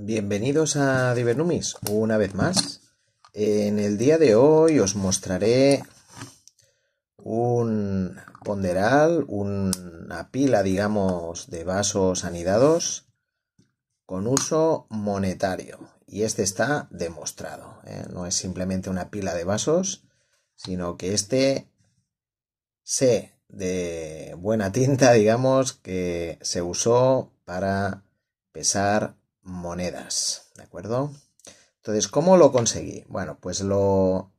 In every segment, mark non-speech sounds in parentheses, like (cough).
Bienvenidos a Divernumis, una vez más. En el día de hoy os mostraré un ponderal, una pila, digamos, de vasos anidados con uso monetario. Y este está demostrado. ¿eh? No es simplemente una pila de vasos, sino que este se de buena tinta, (laughs) digamos, que se usó para pesar monedas, ¿de acuerdo? Entonces, ¿cómo lo conseguí? Bueno, pues lo,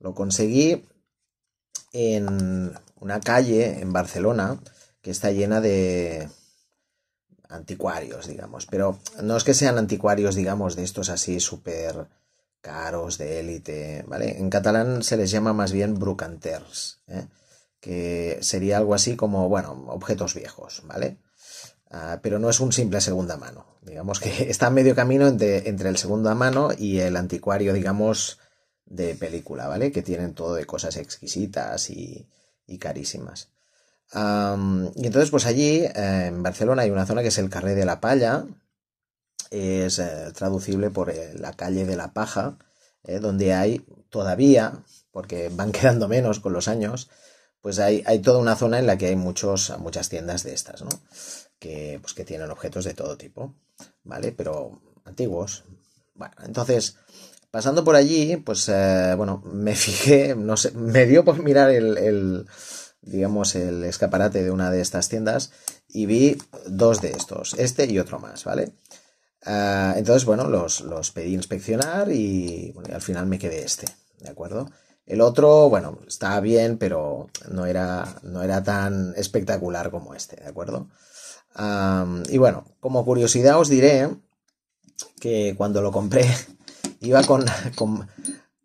lo conseguí en una calle en Barcelona que está llena de anticuarios, digamos, pero no es que sean anticuarios, digamos, de estos así súper caros, de élite, ¿vale? En catalán se les llama más bien brucanters, ¿eh? que sería algo así como, bueno, objetos viejos, ¿vale? Ah, pero no es un simple segunda mano. Digamos que (laughs) está a medio camino entre, el segunda mano y el anticuario, digamos, de película, ¿vale? Que tienen todo de cosas exquisitas y, carísimas. y entonces, pues allí, eh, en Barcelona, hay una zona que es el Carré de la Palla, es eh, traducible por eh, la calle de la Paja, donde hay todavía, porque van (laughs) quedando menos con los años, pues hay, toda una zona en la que hay muchos, muchas tiendas de estas, ¿no? Que, pues que tienen objetos de todo tipo, ¿vale? Pero antiguos. Bueno, entonces, pasando por allí, pues, eh, bueno, me (laughs) fijé, no sé, me dio por mirar el, el, digamos, el escaparate de una de estas tiendas y vi dos de estos, este y otro más, ¿vale? Ah, entonces, bueno, los, pedí inspeccionar y, y al final me quedé este, ¿de acuerdo? El otro, bueno, estaba bien, pero no era, no era tan espectacular como este, ¿de acuerdo? y bueno, como curiosidad os diré que cuando lo compré (laughs) iba con, con,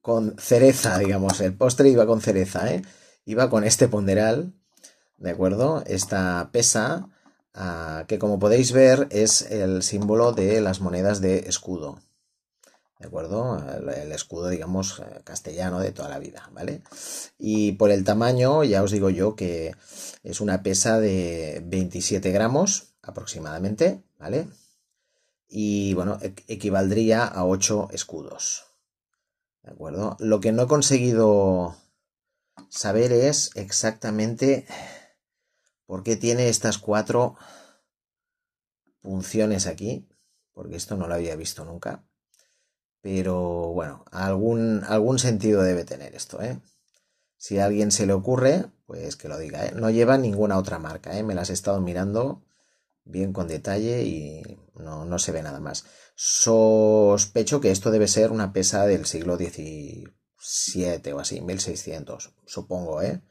con cereza, digamos, el postre iba con cereza, ¿eh? Iba con este ponderal, ¿de acuerdo? Esta pesa, ah, que como podéis ver es el símbolo de las monedas de escudo, ¿De acuerdo? El, escudo, digamos, eh, castellano de toda la vida, ¿vale? Y por el tamaño, ya os digo yo que es una pesa de 27 gramos aproximadamente, ¿vale? Y bueno, e, equivaldría a 8 escudos. ¿De acuerdo? Lo que no he conseguido saber es exactamente por qué tiene estas cuatro punciones aquí, porque esto no lo había visto nunca. Pero bueno, algún, algún sentido debe tener esto, ¿eh? Si a alguien se le ocurre, pues que lo diga, ¿eh? No lleva ninguna otra marca, ¿eh? Me las he estado mirando bien con detalle y no, no, se ve nada más. Sospecho que esto debe ser una pesa del siglo XVII o así, 1600, supongo, ¿eh?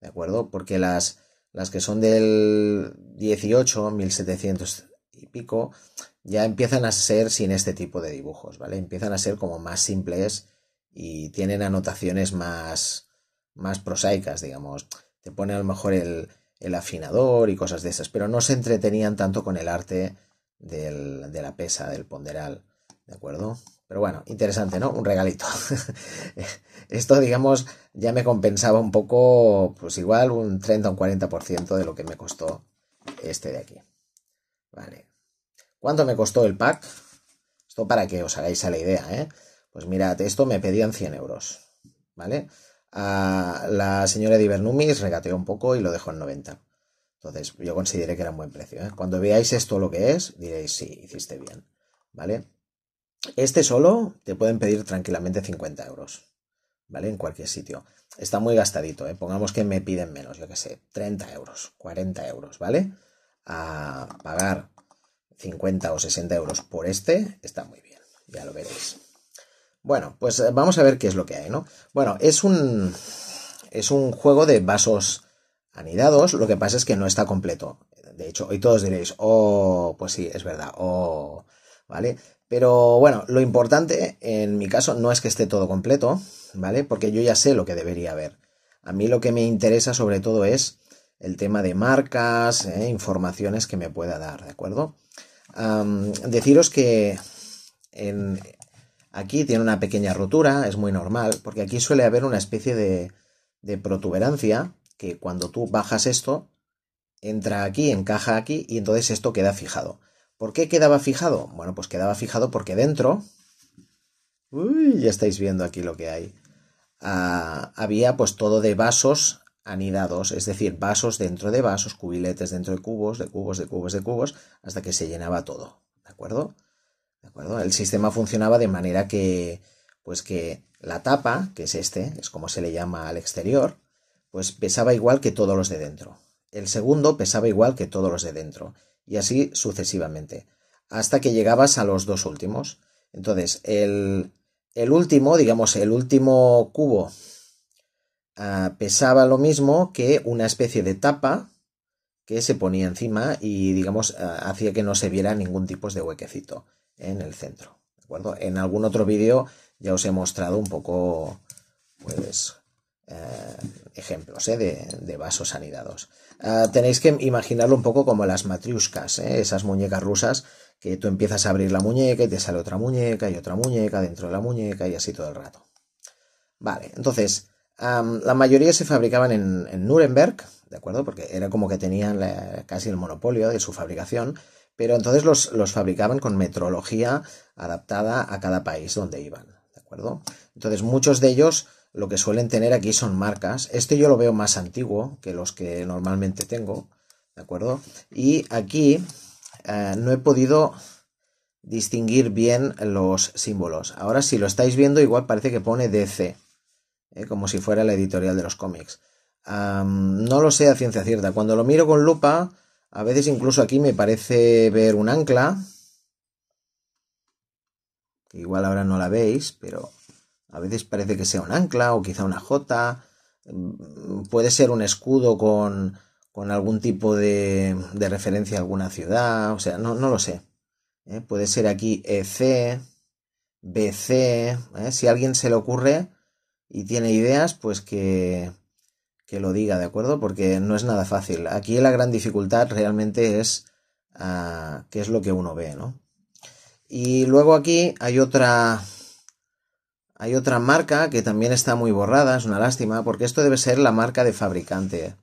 ¿De acuerdo? Porque las, las que son del 18, 1700, y pico, ya empiezan a ser sin este tipo de dibujos, ¿vale? Empiezan a ser como más simples y tienen anotaciones más, más prosaicas, digamos. Te pone a lo mejor el, el afinador y cosas de esas, pero no se entretenían tanto con el arte de la pesa, del ponderal, ¿de acuerdo? Pero bueno, interesante, ¿no? Un regalito. (laughs) Esto, digamos, ya me compensaba un poco, pues igual un 30 o un 40% de lo que me costó este de aquí. Vale. ¿Cuánto me costó el pack? Esto para que os hagáis a la idea, ¿eh? Pues mirad, esto me pedían 100 euros, ¿vale? A la señora de Ibernumis regateó un poco y lo dejó en 90. Entonces, yo consideré que era un buen precio. ¿eh? Cuando veáis esto lo que es, diréis, sí, hiciste bien, ¿vale? Este solo te pueden pedir tranquilamente 50 euros, ¿vale? En cualquier sitio. Está muy gastadito, ¿eh? Pongamos que me piden menos, yo qué sé, 30 euros, 40 euros, ¿vale? a pagar 50 o 60 euros por este, está muy bien, ya lo veréis. Bueno, pues eh, vamos a ver qué es lo que hay, ¿no? Bueno, es un, es un juego de vasos anidados, lo que pasa es que no está completo. De hecho, hoy todos diréis, oh, pues sí, es verdad, oh, ¿vale? Pero bueno, lo importante en mi caso no es que esté todo completo, ¿vale? Porque yo ya sé lo que debería haber. A mí lo que me interesa sobre todo es el tema de marcas, eh, informaciones que me pueda dar, ¿de acuerdo? deciros que aquí tiene una pequeña rotura, es muy normal, porque aquí suele haber una especie de, protuberancia que cuando tú bajas esto, entra aquí, encaja aquí y entonces esto queda fijado. ¿Por qué quedaba fijado? Bueno, pues quedaba fijado porque dentro... Uy, ya estáis viendo aquí lo que hay. Ah, había pues todo de vasos anidados, es decir, vasos dentro de vasos, cubiletes dentro de cubos, de cubos, de cubos, de cubos, hasta que se llenaba todo, ¿de acuerdo? ¿De acuerdo? El sistema funcionaba de manera que, pues que la tapa, que es este, es como se le llama al exterior, pues pesaba igual que todos los de dentro. El segundo pesaba igual que todos los de dentro, y así sucesivamente, hasta que llegabas a los dos últimos. Entonces, el, el último, digamos, el último cubo Ah, pesaba lo mismo que una especie de tapa que se ponía encima y, digamos, ah, hacía que no se viera ningún tipo de huequecito en el centro. ¿de acuerdo? En algún otro vídeo ya os he mostrado un poco, pues, eh, ejemplos ¿eh? de, vasos anidados. Ah, tenéis que imaginarlo un poco como las matriuscas, ¿eh? esas muñecas rusas que tú empiezas a abrir la muñeca y te sale otra muñeca y otra muñeca dentro de la muñeca y así todo el rato. Vale, entonces, la mayoría se fabricaban en, Nuremberg, ¿de acuerdo? Porque era como que tenían casi el monopolio de su fabricación, pero entonces los, fabricaban con metrología adaptada a cada país donde iban, ¿de acuerdo? Entonces muchos de ellos lo que suelen tener aquí son marcas. Este yo lo veo más antiguo que los que normalmente tengo, ¿de acuerdo? Y aquí eh, no he podido distinguir bien los símbolos. Ahora si lo estáis viendo igual parece que pone DC ¿eh? como si fuera la editorial de los cómics. no lo sé a ciencia cierta. Cuando lo miro con lupa, a veces incluso aquí me parece ver un ancla. igual ahora no la veis, pero a veces parece que sea un ancla o quizá una J. Mm, puede ser un escudo con, con algún tipo de, de, referencia a alguna ciudad. O sea, no, lo sé. ¿eh? Puede ser aquí EC, BC. ¿eh? Si a alguien se le ocurre, y tiene ideas, pues que, lo diga, ¿de acuerdo? Porque no es nada fácil. Aquí la gran dificultad realmente es ah, qué es lo que uno ve, ¿no? Y luego aquí hay otra. Hay otra marca que también está muy borrada, es una lástima, porque esto debe ser la marca de fabricante.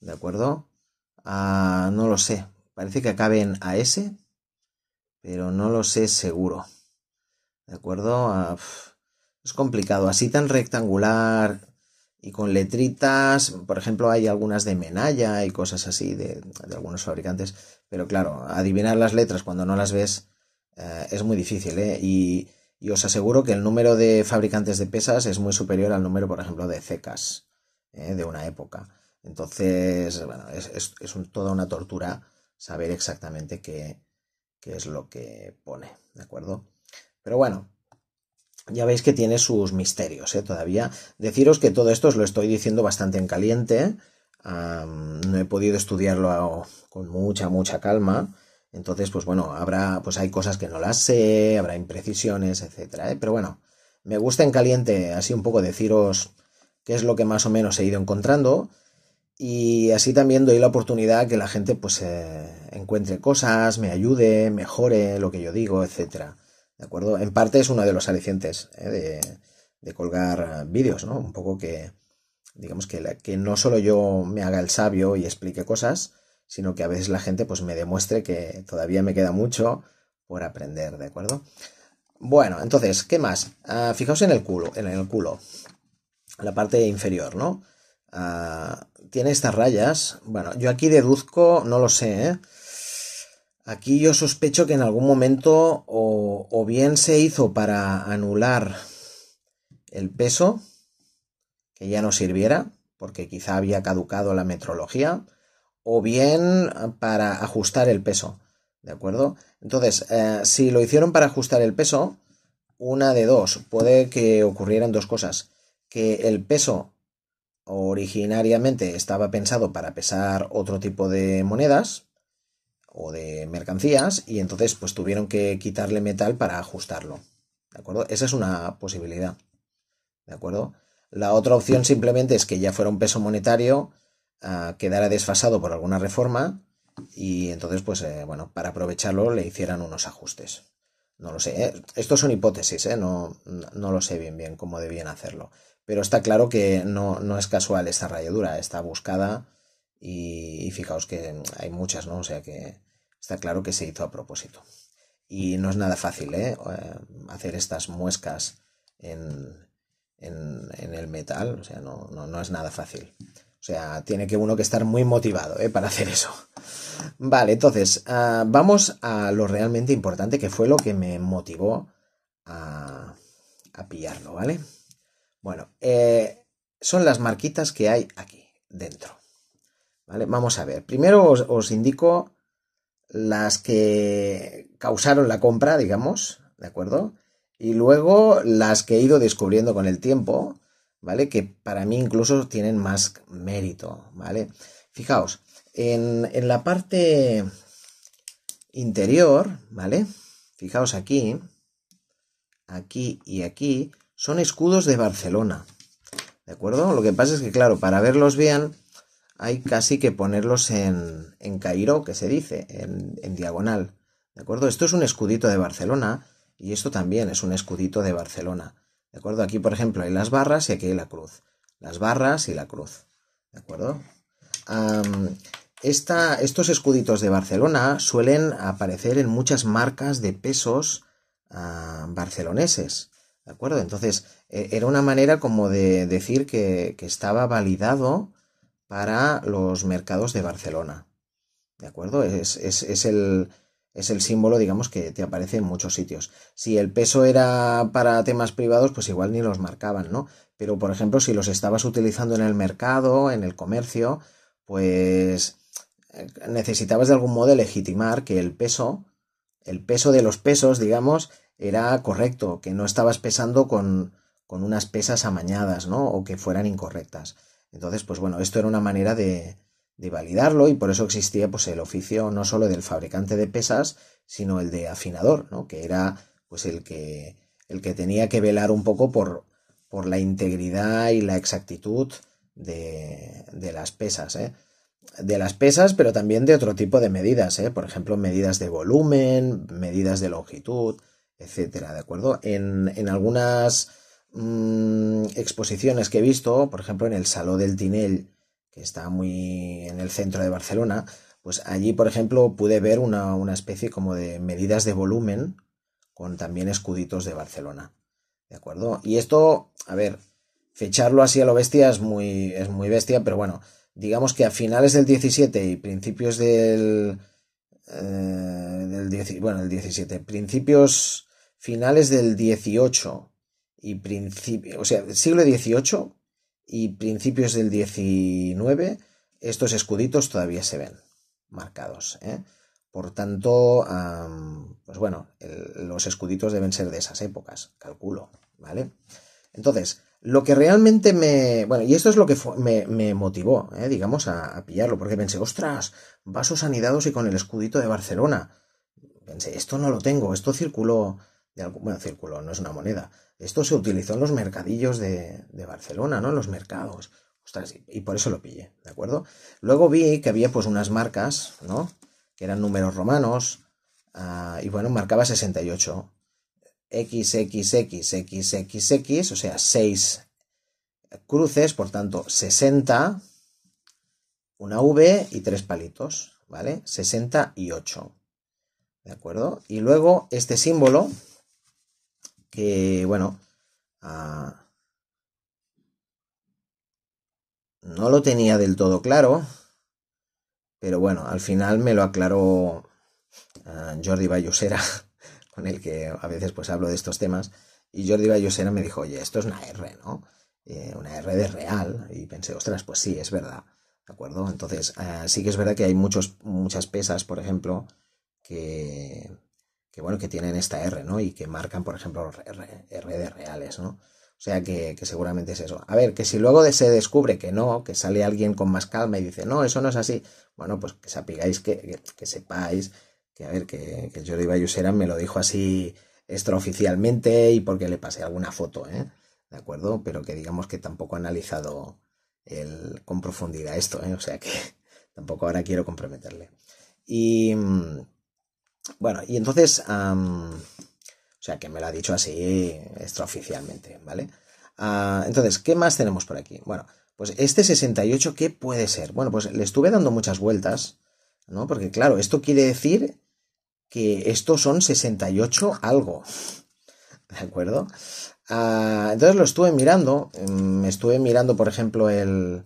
¿De acuerdo? Ah, no lo sé. Parece que acaben a AS, pero no lo sé seguro. ¿De acuerdo? Ah, es complicado. Así tan rectangular y con letritas, por ejemplo, hay algunas de Menaya y cosas así de, algunos fabricantes, pero claro, adivinar las letras cuando no las ves eh, es muy difícil, ¿eh? Y, os aseguro que el número de fabricantes de pesas es muy superior al número, por ejemplo, de cecas eh, de una época. Entonces, bueno, es, toda una tortura saber exactamente qué es lo que pone, ¿de acuerdo? Pero bueno, ya veis que tiene sus misterios, ¿eh? Todavía deciros que todo esto os lo estoy diciendo bastante en caliente. no he podido estudiarlo con mucha, mucha calma. Entonces, pues bueno, habrá, pues hay cosas que no las sé, habrá imprecisiones, etcétera, ¿eh? Pero bueno, me gusta en caliente así un poco deciros qué es lo que más o menos he ido encontrando. Y así también doy la oportunidad que la gente pues eh, encuentre cosas, me ayude, mejore lo que yo digo, etcétera. ¿De acuerdo? En parte es uno de los alicientes ¿eh? de, colgar vídeos, ¿no? Un poco que, digamos, que, que no solo yo me haga el sabio y explique cosas, sino que a veces la gente pues me demuestre que todavía me queda mucho por aprender, ¿de acuerdo? Bueno, entonces, ¿qué más? Ah, fijaos en el culo, en el culo, la parte inferior, ¿no? Ah, tiene estas rayas. Bueno, yo aquí deduzco, no lo sé, ¿eh? Aquí yo sospecho que en algún momento o, bien se hizo para anular el peso, que ya no sirviera, porque quizá había caducado la metrología, o bien para ajustar el peso. ¿De acuerdo? Entonces, eh, si lo hicieron para ajustar el peso, una de dos, puede que ocurrieran dos cosas. Que el peso originariamente estaba pensado para pesar otro tipo de monedas, o de mercancías y entonces pues tuvieron que quitarle metal para ajustarlo. ¿De acuerdo? Esa es una posibilidad. ¿De acuerdo? La otra opción simplemente es que ya fuera un peso monetario, ah, quedara desfasado por alguna reforma y entonces pues eh, bueno, para aprovecharlo le hicieran unos ajustes. No lo sé, ¿eh? esto estos son hipótesis, ¿eh? no, lo sé bien bien cómo debían hacerlo. Pero está claro que no, no es casual esta rayadura, está buscada y, fijaos que hay muchas, ¿no? O sea que está claro que se hizo a propósito. Y no es nada fácil, ¿eh? eh hacer estas muescas en, el metal, o sea, no, es nada fácil. O sea, tiene que uno que estar muy motivado ¿eh? para hacer eso. Vale, entonces, ah, vamos a lo realmente importante, que fue lo que me motivó a, a pillarlo, ¿vale? Bueno, eh, son las marquitas que hay aquí, dentro. ¿Vale? Vamos a ver. Primero os, indico las que causaron la compra, digamos, ¿de acuerdo? Y luego las que he ido descubriendo con el tiempo, ¿vale? Que para mí incluso tienen más mérito, ¿vale? Fijaos, en, en la parte interior, ¿vale? Fijaos aquí, aquí y aquí, son escudos de Barcelona, ¿de acuerdo? Lo que pasa es que, claro, para verlos bien, hay casi que ponerlos en, en Cairo, que se dice, en, diagonal. ¿De acuerdo? Esto es un escudito de Barcelona y esto también es un escudito de Barcelona. ¿De acuerdo? Aquí, por ejemplo, hay las barras y aquí hay la cruz. Las barras y la cruz. ¿De acuerdo? estos escuditos de Barcelona suelen aparecer en muchas marcas de pesos ah, barceloneses. ¿De acuerdo? Entonces, e, era una manera como de decir que, que estaba validado para los mercados de Barcelona. ¿De acuerdo? Es, es, es, el, es el símbolo, digamos, que te aparece en muchos sitios. Si el peso era para temas privados, pues igual ni los marcaban, ¿no? Pero, por ejemplo, si los estabas utilizando en el mercado, en el comercio, pues eh, necesitabas de algún modo legitimar que el peso, el peso de los pesos, digamos, era correcto, que no estabas pesando con, con unas pesas amañadas, ¿no? O que fueran incorrectas. Entonces, pues bueno, esto era una manera de, de validarlo y por eso existía pues el oficio no solo del fabricante de pesas, sino el de afinador, Que era pues el que el que tenía que velar un poco por, por la integridad y la exactitud de, de las pesas, ¿eh? de las pesas, pero también de otro tipo de medidas, ¿eh? por ejemplo, medidas de volumen, medidas de longitud, etcétera, ¿de acuerdo? En, en algunas Mm, exposiciones que he visto, por ejemplo, en el Saló del Tinel, que está muy en el centro de Barcelona, pues allí, por ejemplo, pude ver una, una especie como de medidas de volumen con también escuditos de Barcelona. ¿De acuerdo? Y esto, a ver, fecharlo así a lo bestia es muy, es muy bestia, pero bueno, digamos que a finales del 17 y principios del... Eh, del bueno, el 17, principios finales del 18 y principio, o sea, siglo XVIII y principios del XIX, estos escuditos todavía se ven marcados. ¿eh? Por tanto, pues bueno, los escuditos deben ser de esas épocas, calculo, ¿vale? Entonces, lo que realmente me. Bueno, y esto es lo que me, motivó, ¿eh? digamos, a, a, pillarlo, porque pensé, ostras, vasos anidados y con el escudito de Barcelona. Pensé, esto no lo tengo, esto circuló de algún, bueno, círculo, no es una moneda. Esto se utilizó en los mercadillos de, Barcelona, ¿no? En los mercados. y, por eso lo pillé, ¿de acuerdo? Luego vi que había pues unas marcas, ¿no? Que eran números romanos, ah, y bueno, marcaba 68. XXXXXX, o sea, 6 cruces, por tanto, 60, una V y tres palitos, ¿vale? 68. ¿De acuerdo? Y luego este símbolo, que, bueno, ah, no lo tenía del todo claro, pero bueno, al final me lo aclaró ah, Jordi Bayusera, (laughs) con el que a veces pues hablo de estos temas, y Jordi Bayusera me dijo, oye, esto es una R, ¿no? Eh, una R de real, y pensé, ostras, pues sí, es verdad, ¿de acuerdo? Entonces, ah, sí que es verdad que hay muchos, muchas pesas, por ejemplo, que que bueno, que tienen esta R, ¿no? Y que marcan, por ejemplo, los R reales, ¿no? O sea que, seguramente es eso. A ver, que si luego se descubre que no, que sale alguien con más calma y dice, no, eso no es así, bueno, pues que sepáis que, que, sepáis, que a ver, que, Jordi Bayusera me lo dijo así extraoficialmente y porque le pasé alguna foto, ¿eh? ¿De acuerdo? Pero que digamos que tampoco ha analizado el, con profundidad esto, ¿eh? O sea que (laughs) tampoco ahora quiero comprometerle. Y mm, bueno, y entonces, o sea, que me lo ha dicho así extraoficialmente, ¿vale? Ah, entonces, ¿qué más tenemos por aquí? Bueno, pues este 68, ¿qué puede ser? Bueno, pues le estuve dando muchas vueltas, ¿no? Porque claro, esto quiere decir que estos son 68 algo, (laughs) ¿de acuerdo? Ah, entonces lo estuve mirando, me mm, estuve mirando, por ejemplo, el,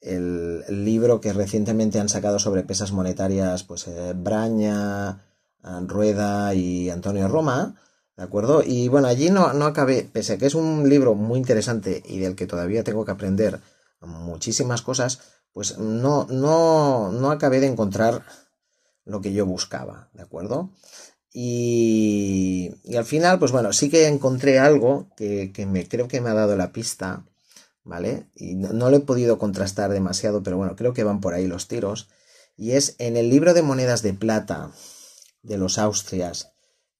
el libro que recientemente han sacado sobre pesas monetarias, pues eh, Braña, Rueda y Antonio Roma, ¿de acuerdo? Y bueno, allí no, no acabé, pese a que es un libro muy interesante y del que todavía tengo que aprender muchísimas cosas, pues no, no, no acabé de encontrar lo que yo buscaba, ¿de acuerdo? Y, y al final, pues bueno, sí que encontré algo que, que, me creo que me ha dado la pista, ¿vale? Y no, no lo he podido contrastar demasiado, pero bueno, creo que van por ahí los tiros. Y es en el libro de monedas de plata, de los Austrias,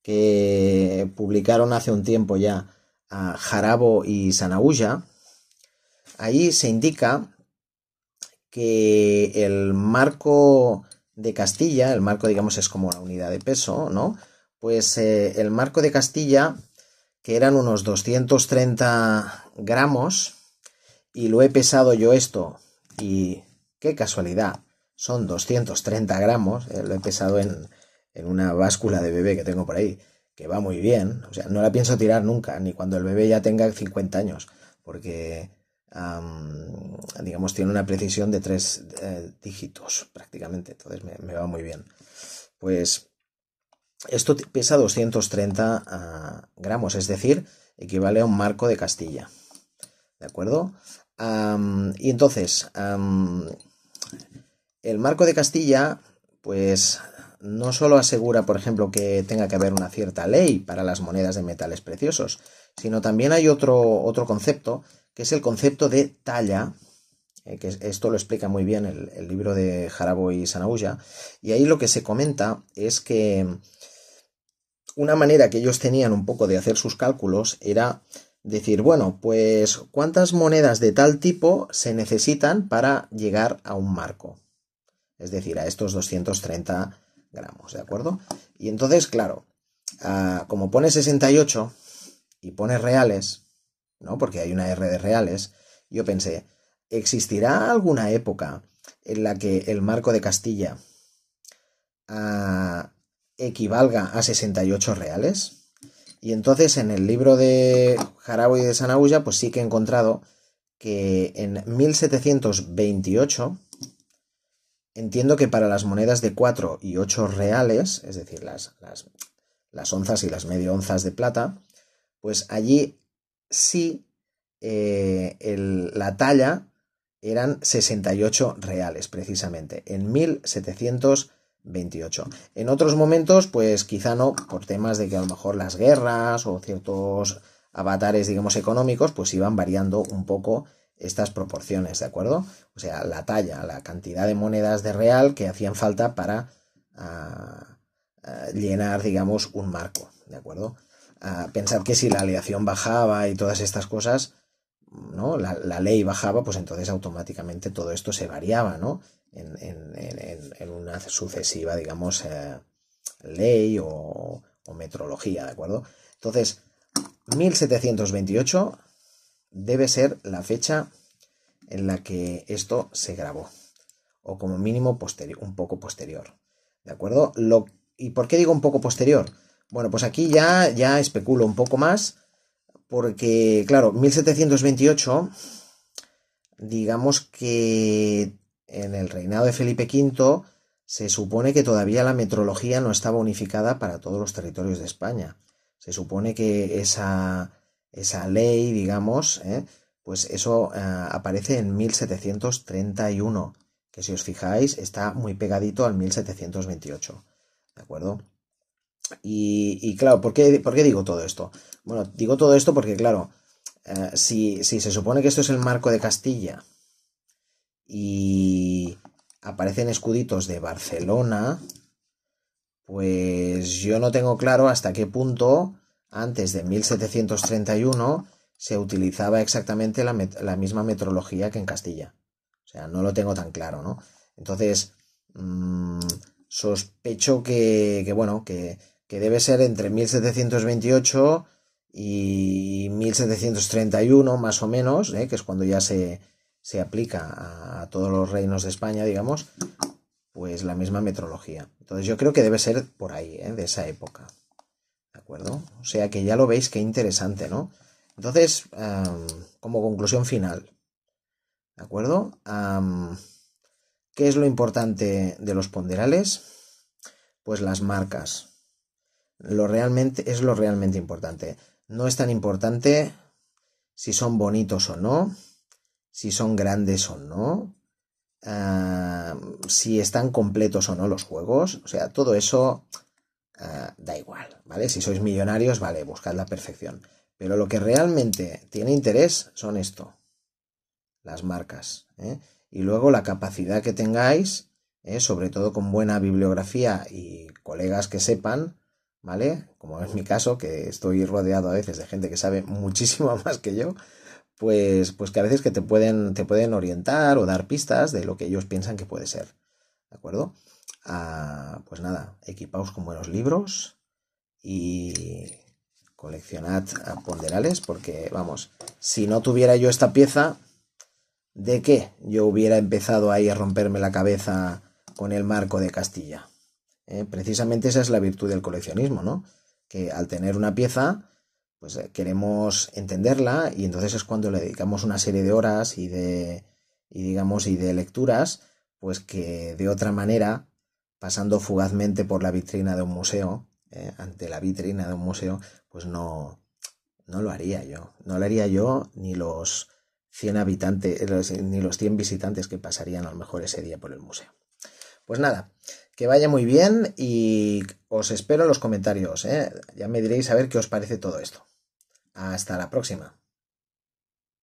que publicaron hace un tiempo ya a Jarabo y Sanahuya, ahí se indica que el marco de Castilla, el marco digamos es como la unidad de peso, ¿no? Pues eh, el marco de Castilla, que eran unos 230 gramos, y lo he pesado yo esto, y qué casualidad, son 230 gramos, eh, lo he pesado en, en una báscula de bebé que tengo por ahí, que va muy bien, o sea, no la pienso tirar nunca, ni cuando el bebé ya tenga 50 años, porque, digamos, tiene una precisión de tres eh, dígitos prácticamente, entonces me, va muy bien. Pues esto pesa 230 ah, gramos, es decir, equivale a un marco de Castilla. ¿De acuerdo? y entonces, el marco de Castilla, pues no solo asegura, por ejemplo, que tenga que haber una cierta ley para las monedas de metales preciosos, sino también hay otro, otro concepto, que es el concepto de talla, eh, que esto lo explica muy bien el, libro de Jarabo y Sanauya, y ahí lo que se comenta es que una manera que ellos tenían un poco de hacer sus cálculos era decir, bueno, pues cuántas monedas de tal tipo se necesitan para llegar a un marco, es decir, a estos 230 ¿de acuerdo? Y entonces, claro, ah, como pone 68 y pone reales, ¿no? Porque hay una R de reales, yo pensé, ¿existirá alguna época en la que el marco de Castilla ah, equivalga a 68 reales? Y entonces en el libro de Jarabo y de Sanaulla, pues sí que he encontrado que en 1728 Entiendo que para las monedas de 4 y 8 reales, es decir, las, las, onzas y las medio onzas de plata, pues allí sí eh, la talla eran 68 reales precisamente, en 1728. En otros momentos, pues quizá no, por temas de que a lo mejor las guerras o ciertos avatares, digamos, económicos, pues iban variando un poco estas proporciones, ¿de acuerdo? O sea, la talla, la cantidad de monedas de real que hacían falta para ah, ah, llenar, digamos, un marco, ¿de acuerdo? Ah, pensar pensad que si la aleación bajaba y todas estas cosas, ¿no? La, ley bajaba, pues entonces automáticamente todo esto se variaba, ¿no? En, una sucesiva, digamos, eh, ley o, o metrología, ¿de acuerdo? Entonces, 1728 debe ser la fecha en la que esto se grabó o como mínimo un poco posterior. ¿De acuerdo? Lo, ¿Y por qué digo un poco posterior? Bueno, pues aquí ya, ya especulo un poco más porque, claro, 1728, digamos que en el reinado de Felipe V se supone que todavía la metrología no estaba unificada para todos los territorios de España. Se supone que esa, esa ley, digamos, ¿eh? pues eso eh, aparece en 1731, que si os fijáis está muy pegadito al 1728, ¿de acuerdo? Y, claro, ¿por qué, ¿por qué, digo todo esto? Bueno, digo todo esto porque, claro, eh, si, si se supone que esto es el marco de Castilla y aparecen escuditos de Barcelona, pues yo no tengo claro hasta qué punto antes de 1731 se utilizaba exactamente la, misma metrología que en Castilla. O sea, no lo tengo tan claro, ¿no? Entonces, mm, sospecho que, bueno, que, debe ser entre 1728 y 1731, más o menos, ¿eh? que es cuando ya se, aplica a, todos los reinos de España, digamos, pues la misma metrología. Entonces yo creo que debe ser por ahí, ¿eh? de esa época acuerdo? O sea que ya lo veis que interesante, ¿no? Entonces, como conclusión final, ¿de acuerdo? ¿Qué es lo importante de los ponderales? Pues las marcas. Lo realmente, es lo realmente importante. No es tan importante si son bonitos o no, si son grandes o no, si están completos o no los juegos. O sea, todo eso da igual, ¿vale? Si sois millonarios, vale, buscad la perfección. Pero lo que realmente tiene interés son esto, las marcas. ¿eh? Y luego la capacidad que tengáis, ¿eh? sobre todo con buena bibliografía y colegas que sepan, ¿vale? Como es mi caso, que estoy rodeado a veces de gente que sabe muchísimo (laughs) más que yo, pues, pues que a veces que te pueden, te pueden orientar o dar pistas de lo que ellos piensan que puede ser. ¿De acuerdo? Ah, pues nada, equipaos con buenos libros, y coleccionad a ponderales porque, vamos, si no tuviera yo esta pieza, ¿de qué yo hubiera empezado ahí a romperme la cabeza con el marco de Castilla? Eh, precisamente esa es la virtud del coleccionismo, ¿no? Que al tener una pieza, pues eh, queremos entenderla y entonces es cuando le dedicamos una serie de horas y de, y digamos, y de lecturas, pues que de otra manera, pasando fugazmente por la vitrina de un museo, eh, ante la vitrina de un museo, pues no, no lo haría yo. No lo haría yo ni los 100 habitantes, eh, eh, ni los 100 visitantes que pasarían a lo mejor ese día por el museo. Pues nada, que vaya muy bien y os espero en los comentarios. Ya me diréis a ver qué os parece todo esto. Hasta la próxima.